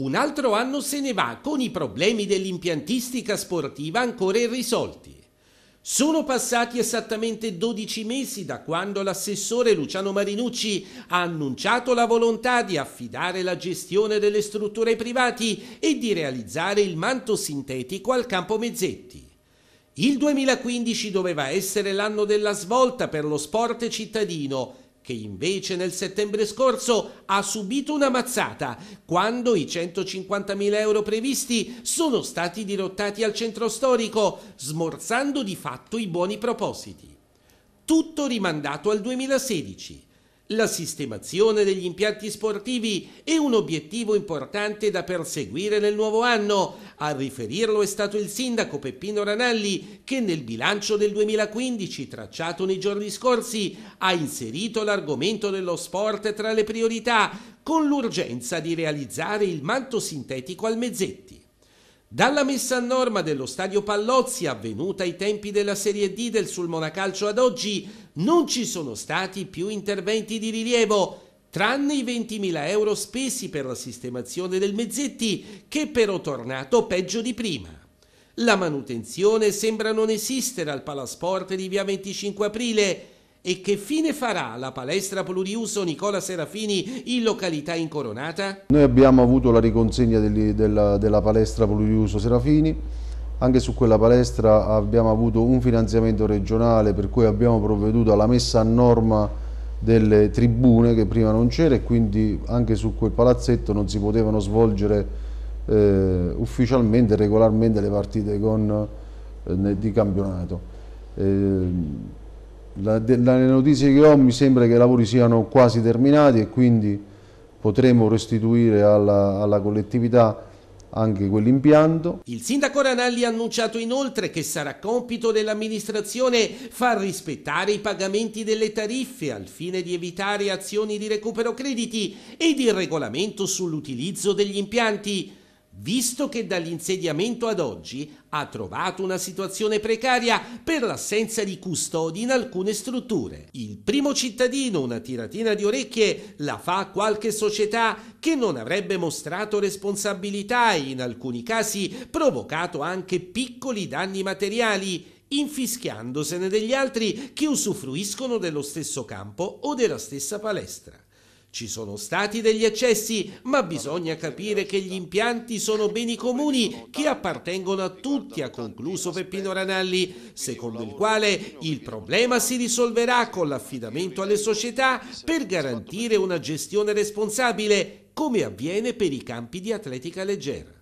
Un altro anno se ne va con i problemi dell'impiantistica sportiva ancora irrisolti. Sono passati esattamente 12 mesi da quando l'assessore Luciano Marinucci ha annunciato la volontà di affidare la gestione delle strutture ai privati e di realizzare il manto sintetico al campo Mezzetti. Il 2015 doveva essere l'anno della svolta per lo sport cittadino che invece nel settembre scorso ha subito una mazzata quando i 150.000 euro previsti sono stati dirottati al centro storico, smorzando di fatto i buoni propositi. Tutto rimandato al 2016 la sistemazione degli impianti sportivi è un obiettivo importante da perseguire nel nuovo anno. A riferirlo è stato il sindaco Peppino Ranalli che nel bilancio del 2015 tracciato nei giorni scorsi ha inserito l'argomento dello sport tra le priorità con l'urgenza di realizzare il manto sintetico al Mezzetti. Dalla messa a norma dello stadio Pallozzi avvenuta ai tempi della Serie D del Sulmonacalcio ad oggi non ci sono stati più interventi di rilievo, tranne i 20.000 euro spesi per la sistemazione del Mezzetti che però tornato peggio di prima. La manutenzione sembra non esistere al Palasport di via 25 aprile, e che fine farà la palestra pluriuso Nicola Serafini in località incoronata? Noi abbiamo avuto la riconsegna degli, della, della palestra pluriuso Serafini, anche su quella palestra abbiamo avuto un finanziamento regionale per cui abbiamo provveduto alla messa a norma delle tribune che prima non c'era e quindi anche su quel palazzetto non si potevano svolgere eh, ufficialmente regolarmente le partite con, eh, di campionato. Eh, dalle notizie che ho mi sembra che i lavori siano quasi terminati e quindi potremo restituire alla, alla collettività anche quell'impianto. Il sindaco Ranalli ha annunciato inoltre che sarà compito dell'amministrazione far rispettare i pagamenti delle tariffe al fine di evitare azioni di recupero crediti ed il regolamento sull'utilizzo degli impianti visto che dall'insediamento ad oggi ha trovato una situazione precaria per l'assenza di custodi in alcune strutture. Il primo cittadino, una tiratina di orecchie, la fa qualche società che non avrebbe mostrato responsabilità e in alcuni casi provocato anche piccoli danni materiali infischiandosene degli altri che usufruiscono dello stesso campo o della stessa palestra. Ci sono stati degli eccessi, ma bisogna capire che gli impianti sono beni comuni che appartengono a tutti, ha concluso Peppino Ranalli, secondo il quale il problema si risolverà con l'affidamento alle società per garantire una gestione responsabile, come avviene per i campi di atletica leggera.